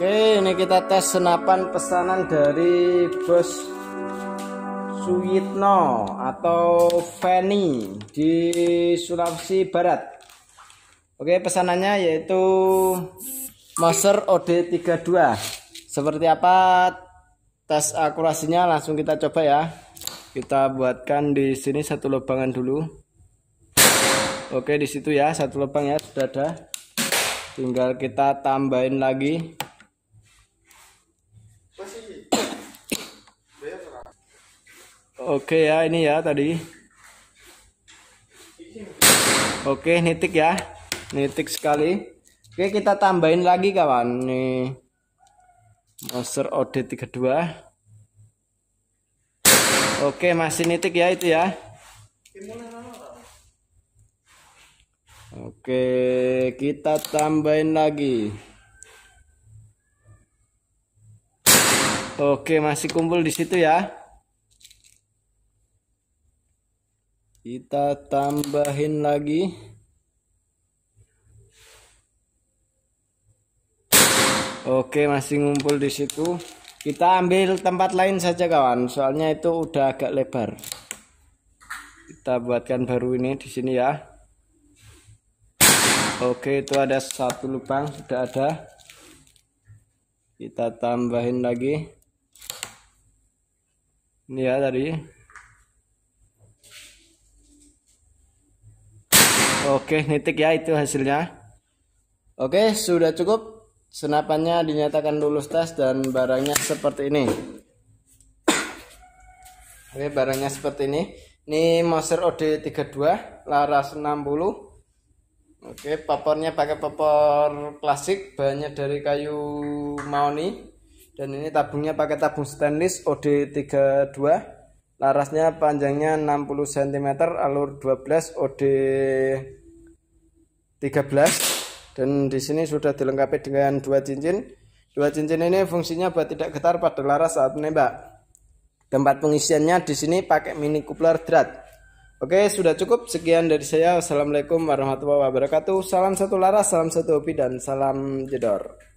Oke, ini kita tes senapan pesanan dari Bos Suyitno atau Feni di Sulawesi Barat. Oke, pesanannya yaitu Master OD32. Seperti apa tes akurasinya langsung kita coba ya. Kita buatkan di sini satu lubangan dulu. Oke, di situ ya satu lubang ya sudah ada. Tinggal kita tambahin lagi Oke ya ini ya tadi. Oke nitik ya, nitik sekali. Oke kita tambahin lagi kawan nih monster OD 32. Oke masih nitik ya itu ya. Oke kita tambahin lagi. Oke, masih kumpul di situ ya. Kita tambahin lagi. Oke, masih ngumpul di situ. Kita ambil tempat lain saja kawan, soalnya itu udah agak lebar. Kita buatkan baru ini di sini ya. Oke, itu ada satu lubang sudah ada. Kita tambahin lagi ini ya tadi oke nitik ya itu hasilnya oke sudah cukup senapannya dinyatakan lulus tes dan barangnya seperti ini oke barangnya seperti ini ini Moser OD32 laras 60 oke popornya pakai popor klasik banyak dari kayu maoni dan ini tabungnya pakai tabung stainless OD32 larasnya panjangnya 60 cm alur 12 OD 13 dan di sini sudah dilengkapi dengan dua cincin dua cincin ini fungsinya buat tidak getar pada laras saat menembak tempat pengisiannya di sini pakai mini coupler drat Oke sudah cukup sekian dari saya Assalamualaikum warahmatullahi wabarakatuh Salam satu laras, salam satu hobi dan salam jedor